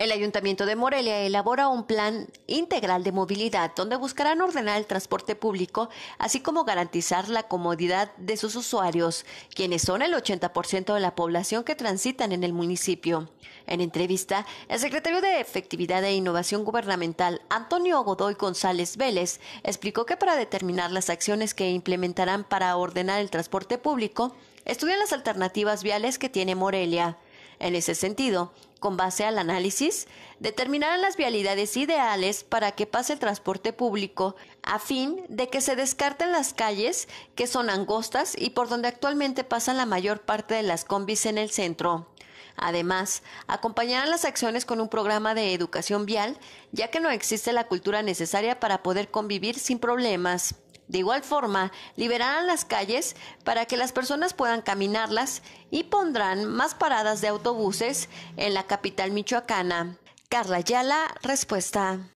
El Ayuntamiento de Morelia elabora un plan integral de movilidad donde buscarán ordenar el transporte público, así como garantizar la comodidad de sus usuarios, quienes son el 80% de la población que transitan en el municipio. En entrevista, el secretario de Efectividad e Innovación Gubernamental, Antonio Godoy González Vélez, explicó que para determinar las acciones que implementarán para ordenar el transporte público, estudian las alternativas viales que tiene Morelia. En ese sentido, con base al análisis, determinarán las vialidades ideales para que pase el transporte público, a fin de que se descarten las calles que son angostas y por donde actualmente pasan la mayor parte de las combis en el centro. Además, acompañarán las acciones con un programa de educación vial, ya que no existe la cultura necesaria para poder convivir sin problemas. De igual forma, liberarán las calles para que las personas puedan caminarlas y pondrán más paradas de autobuses en la capital michoacana. Carla Yala, respuesta.